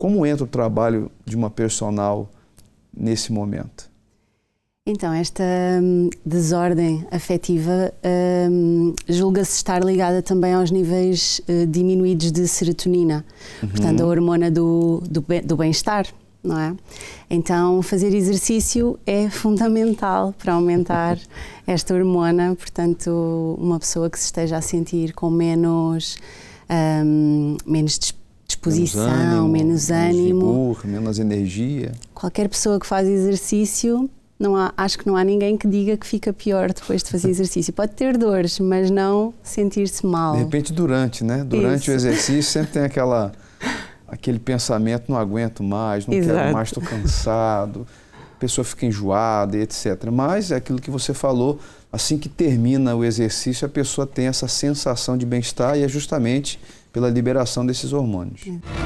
Como entra o trabalho de uma personal nesse momento? Então, esta hum, desordem afetiva hum, julga-se estar ligada também aos níveis eh, diminuídos de serotonina, uhum. portanto, a hormona do, do, do bem-estar, não é? Então, fazer exercício é fundamental para aumentar esta hormona, portanto, uma pessoa que se esteja a sentir com menos, hum, menos disposição disposição, menos ânimo, menos, ânimo. menos vigor, menos energia. Qualquer pessoa que faz exercício, não há, acho que não há ninguém que diga que fica pior depois de fazer exercício. Pode ter dores, mas não sentir-se mal. De repente durante, né? Durante Isso. o exercício sempre tem aquela aquele pensamento, não aguento mais, não Exato. quero mais, estou cansado pessoa fica enjoada e etc. Mas é aquilo que você falou, assim que termina o exercício, a pessoa tem essa sensação de bem-estar e é justamente pela liberação desses hormônios. É.